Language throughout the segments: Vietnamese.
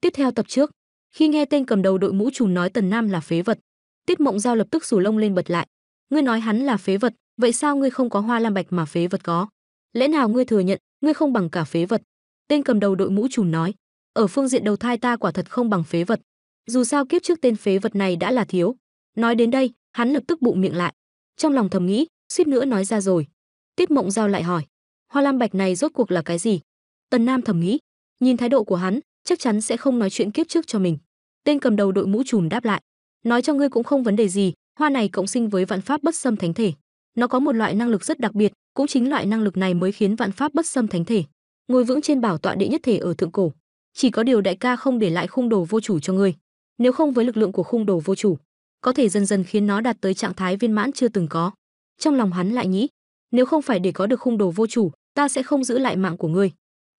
Tiếp theo tập trước, khi nghe tên cầm đầu đội mũ trùm nói Tần Nam là phế vật, Tiết Mộng Giao lập tức sù lông lên bật lại. Ngươi nói hắn là phế vật, vậy sao ngươi không có hoa lam bạch mà phế vật có? Lẽ nào ngươi thừa nhận, ngươi không bằng cả phế vật? Tên cầm đầu đội mũ trùm nói, ở phương diện đầu thai ta quả thật không bằng phế vật. Dù sao kiếp trước tên phế vật này đã là thiếu. Nói đến đây, hắn lập tức bụng miệng lại. Trong lòng thầm nghĩ, suýt nữa nói ra rồi. Tiết Mộng Giao lại hỏi, hoa lam bạch này rốt cuộc là cái gì? Tần Nam thầm nghĩ, nhìn thái độ của hắn, chắc chắn sẽ không nói chuyện kiếp trước cho mình tên cầm đầu đội mũ trùm đáp lại nói cho ngươi cũng không vấn đề gì hoa này cộng sinh với vạn pháp bất xâm thánh thể nó có một loại năng lực rất đặc biệt cũng chính loại năng lực này mới khiến vạn pháp bất xâm thánh thể ngồi vững trên bảo tọa đệ nhất thể ở thượng cổ chỉ có điều đại ca không để lại khung đồ vô chủ cho ngươi nếu không với lực lượng của khung đồ vô chủ có thể dần dần khiến nó đạt tới trạng thái viên mãn chưa từng có trong lòng hắn lại nghĩ nếu không phải để có được khung đồ vô chủ ta sẽ không giữ lại mạng của ngươi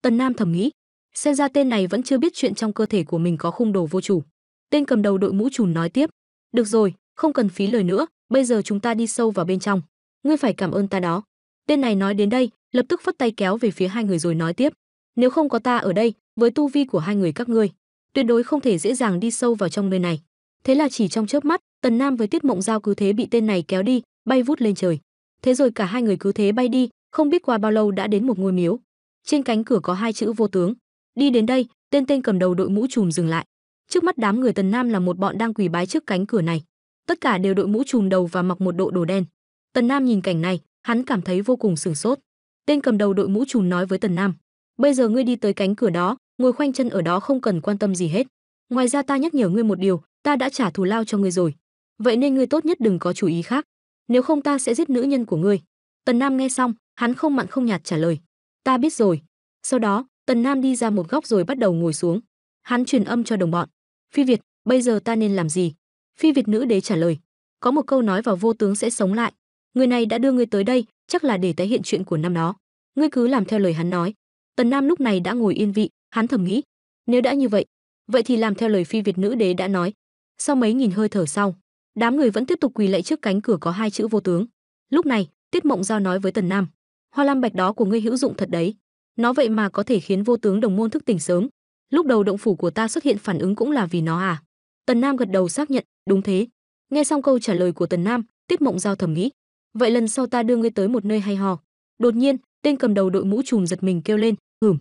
tần nam thầm nghĩ xem ra tên này vẫn chưa biết chuyện trong cơ thể của mình có khung đồ vô chủ tên cầm đầu đội mũ trùn nói tiếp được rồi không cần phí lời nữa bây giờ chúng ta đi sâu vào bên trong ngươi phải cảm ơn ta đó tên này nói đến đây lập tức phất tay kéo về phía hai người rồi nói tiếp nếu không có ta ở đây với tu vi của hai người các ngươi tuyệt đối không thể dễ dàng đi sâu vào trong nơi này thế là chỉ trong chớp mắt tần nam với tiết mộng giao cứ thế bị tên này kéo đi bay vút lên trời thế rồi cả hai người cứ thế bay đi không biết qua bao lâu đã đến một ngôi miếu trên cánh cửa có hai chữ vô tướng Đi đến đây, tên tên cầm đầu đội mũ chùm dừng lại. Trước mắt đám người Tần Nam là một bọn đang quỳ bái trước cánh cửa này. Tất cả đều đội mũ chùm đầu và mặc một độ đồ đen. Tần Nam nhìn cảnh này, hắn cảm thấy vô cùng sửng sốt. Tên cầm đầu đội mũ chùm nói với Tần Nam: "Bây giờ ngươi đi tới cánh cửa đó, ngồi khoanh chân ở đó không cần quan tâm gì hết. Ngoài ra ta nhắc nhở ngươi một điều, ta đã trả thù lao cho ngươi rồi. Vậy nên ngươi tốt nhất đừng có chủ ý khác, nếu không ta sẽ giết nữ nhân của ngươi." Tần Nam nghe xong, hắn không mặn không nhạt trả lời: "Ta biết rồi." Sau đó, Tần Nam đi ra một góc rồi bắt đầu ngồi xuống. Hắn truyền âm cho đồng bọn. Phi Việt, bây giờ ta nên làm gì? Phi Việt nữ đế trả lời. Có một câu nói vào vô tướng sẽ sống lại. Người này đã đưa ngươi tới đây, chắc là để tái hiện chuyện của năm đó. Ngươi cứ làm theo lời hắn nói. Tần Nam lúc này đã ngồi yên vị, hắn thầm nghĩ. Nếu đã như vậy, vậy thì làm theo lời Phi Việt nữ đế đã nói. Sau mấy nghìn hơi thở sau, đám người vẫn tiếp tục quỳ lạy trước cánh cửa có hai chữ vô tướng. Lúc này, Tiết Mộng Giao nói với Tần Nam. Hoa lam bạch đó của ngươi hữu dụng thật đấy nó vậy mà có thể khiến vô tướng đồng môn thức tỉnh sớm. Lúc đầu động phủ của ta xuất hiện phản ứng cũng là vì nó à? Tần Nam gật đầu xác nhận, đúng thế. Nghe xong câu trả lời của Tần Nam, Tiết Mộng Giao thầm nghĩ, vậy lần sau ta đưa ngươi tới một nơi hay ho. Đột nhiên, tên cầm đầu đội mũ trùm giật mình kêu lên, hửm.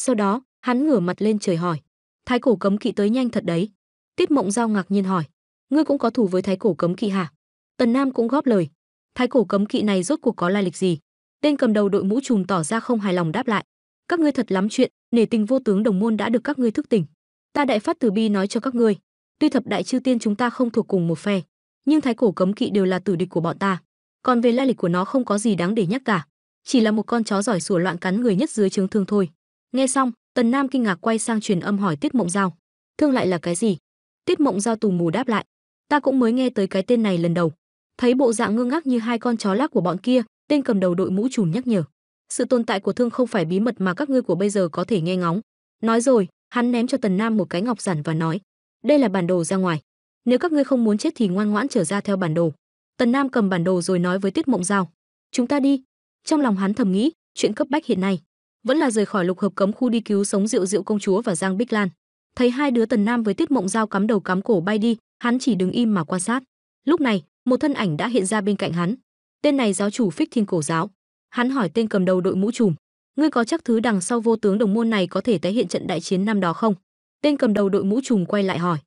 Sau đó, hắn ngửa mặt lên trời hỏi, thái cổ cấm kỵ tới nhanh thật đấy. Tiết Mộng Giao ngạc nhiên hỏi, ngươi cũng có thủ với thái cổ cấm kỵ hả? Tần Nam cũng góp lời, thái cổ cấm kỵ này rốt cuộc có lai lịch gì? Tên cầm đầu đội mũ trùm tỏ ra không hài lòng đáp lại, các ngươi thật lắm chuyện nể tình vô tướng đồng môn đã được các ngươi thức tỉnh ta đại phát từ bi nói cho các ngươi tuy thập đại chư tiên chúng ta không thuộc cùng một phe nhưng thái cổ cấm kỵ đều là tử địch của bọn ta còn về lai lịch của nó không có gì đáng để nhắc cả chỉ là một con chó giỏi sủa loạn cắn người nhất dưới trướng thương thôi nghe xong tần nam kinh ngạc quay sang truyền âm hỏi tiết mộng giao thương lại là cái gì tiết mộng giao tù mù đáp lại ta cũng mới nghe tới cái tên này lần đầu thấy bộ dạng ngơ ngác như hai con chó lác của bọn kia tên cầm đầu đội mũ trùn nhắc nhở sự tồn tại của thương không phải bí mật mà các ngươi của bây giờ có thể nghe ngóng nói rồi hắn ném cho tần nam một cái ngọc giản và nói đây là bản đồ ra ngoài nếu các ngươi không muốn chết thì ngoan ngoãn trở ra theo bản đồ tần nam cầm bản đồ rồi nói với Tuyết mộng giao chúng ta đi trong lòng hắn thầm nghĩ chuyện cấp bách hiện nay vẫn là rời khỏi lục hợp cấm khu đi cứu sống rượu rượu công chúa và giang bích lan thấy hai đứa tần nam với tiết mộng dao cắm đầu cắm cổ bay đi hắn chỉ đứng im mà quan sát lúc này một thân ảnh đã hiện ra bên cạnh hắn tên này giáo chủ phích thiên cổ giáo hắn hỏi tên cầm đầu đội mũ trùm ngươi có chắc thứ đằng sau vô tướng đồng môn này có thể tái hiện trận đại chiến năm đó không tên cầm đầu đội mũ trùm quay lại hỏi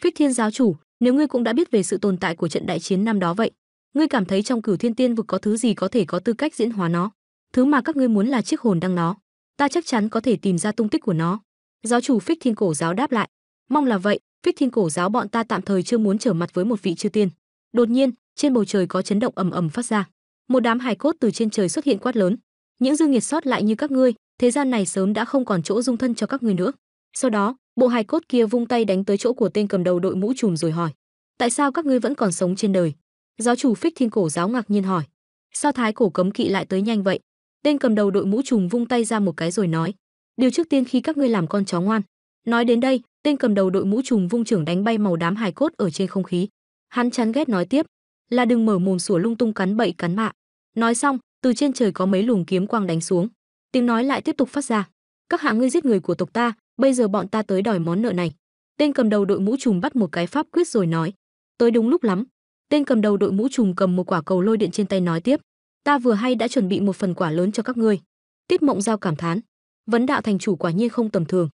phích thiên giáo chủ nếu ngươi cũng đã biết về sự tồn tại của trận đại chiến năm đó vậy ngươi cảm thấy trong cửu thiên tiên vực có thứ gì có thể có tư cách diễn hóa nó thứ mà các ngươi muốn là chiếc hồn đăng nó ta chắc chắn có thể tìm ra tung tích của nó giáo chủ phích thiên cổ giáo đáp lại mong là vậy phích thiên cổ giáo bọn ta tạm thời chưa muốn trở mặt với một vị chư tiên đột nhiên trên bầu trời có chấn động ầm ầm phát ra một đám hài cốt từ trên trời xuất hiện quát lớn những dương nghiệt sót lại như các ngươi thế gian này sớm đã không còn chỗ dung thân cho các ngươi nữa sau đó bộ hài cốt kia vung tay đánh tới chỗ của tên cầm đầu đội mũ trùm rồi hỏi tại sao các ngươi vẫn còn sống trên đời giáo chủ phích thiên cổ giáo ngạc nhiên hỏi sao thái cổ cấm kỵ lại tới nhanh vậy tên cầm đầu đội mũ trùm vung tay ra một cái rồi nói điều trước tiên khi các ngươi làm con chó ngoan nói đến đây tên cầm đầu đội mũ trùm vung trưởng đánh bay màu đám hài cốt ở trên không khí hắn chán ghét nói tiếp là đừng mở mồm sủa lung tung cắn bậy cắn mạ. Nói xong, từ trên trời có mấy luồng kiếm quang đánh xuống. Tiếng nói lại tiếp tục phát ra. Các hạ ngươi giết người của tộc ta, bây giờ bọn ta tới đòi món nợ này. Tên cầm đầu đội mũ trùm bắt một cái pháp quyết rồi nói, tới đúng lúc lắm. Tên cầm đầu đội mũ trùm cầm một quả cầu lôi điện trên tay nói tiếp, ta vừa hay đã chuẩn bị một phần quả lớn cho các ngươi. Tiết Mộng Giao cảm thán, vấn đạo thành chủ quả nhiên không tầm thường.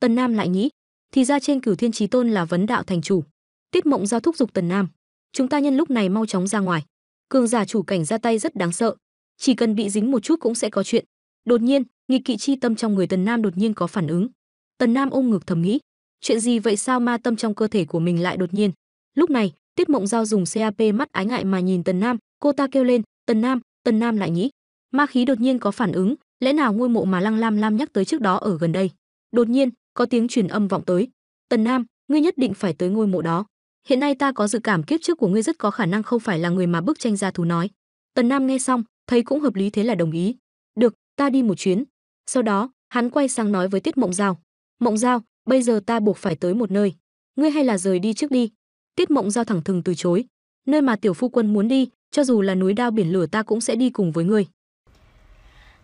Tần Nam lại nghĩ, thì ra trên cửu thiên chí tôn là vấn đạo thành chủ. Tiết Mộng Giao thúc giục Tần Nam, chúng ta nhân lúc này mau chóng ra ngoài cường giả chủ cảnh ra tay rất đáng sợ chỉ cần bị dính một chút cũng sẽ có chuyện đột nhiên nghịch kỵ chi tâm trong người tần nam đột nhiên có phản ứng tần nam ôm ngực thầm nghĩ chuyện gì vậy sao ma tâm trong cơ thể của mình lại đột nhiên lúc này tiết mộng giao dùng cap mắt ái ngại mà nhìn tần nam cô ta kêu lên tần nam tần nam lại nghĩ ma khí đột nhiên có phản ứng lẽ nào ngôi mộ mà lăng lam lam nhắc tới trước đó ở gần đây đột nhiên có tiếng truyền âm vọng tới tần nam ngươi nhất định phải tới ngôi mộ đó hiện nay ta có dự cảm kiếp trước của ngươi rất có khả năng không phải là người mà bức tranh gia thú nói tần nam nghe xong thấy cũng hợp lý thế là đồng ý được ta đi một chuyến sau đó hắn quay sang nói với tiết mộng giao mộng giao bây giờ ta buộc phải tới một nơi ngươi hay là rời đi trước đi tiết mộng giao thẳng thừng từ chối nơi mà tiểu phu quân muốn đi cho dù là núi đao biển lửa ta cũng sẽ đi cùng với ngươi